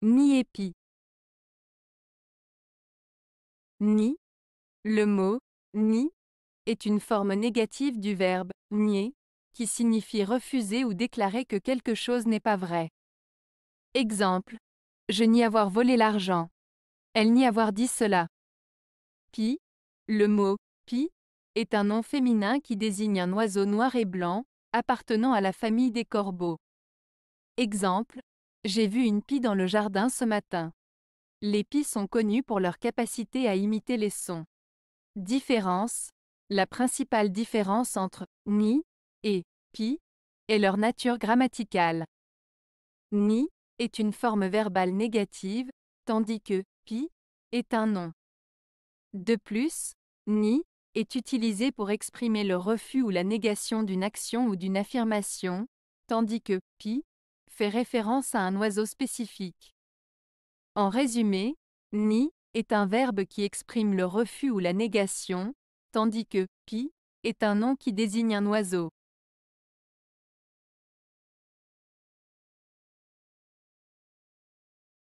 Ni Pi Ni. Le mot ni est une forme négative du verbe nier, qui signifie refuser ou déclarer que quelque chose n'est pas vrai. Exemple. Je n'y avoir volé l'argent. Elle n'y avoir dit cela. Pi. Le mot pi est un nom féminin qui désigne un oiseau noir et blanc, appartenant à la famille des corbeaux. Exemple, j'ai vu une pie dans le jardin ce matin. Les pies sont connues pour leur capacité à imiter les sons. Différence La principale différence entre ni et pi est leur nature grammaticale. Ni est une forme verbale négative, tandis que pi est un nom. De plus, ni est utilisé pour exprimer le refus ou la négation d'une action ou d'une affirmation, tandis que pi fait référence à un oiseau spécifique. En résumé, ni est un verbe qui exprime le refus ou la négation, tandis que pi est un nom qui désigne un oiseau.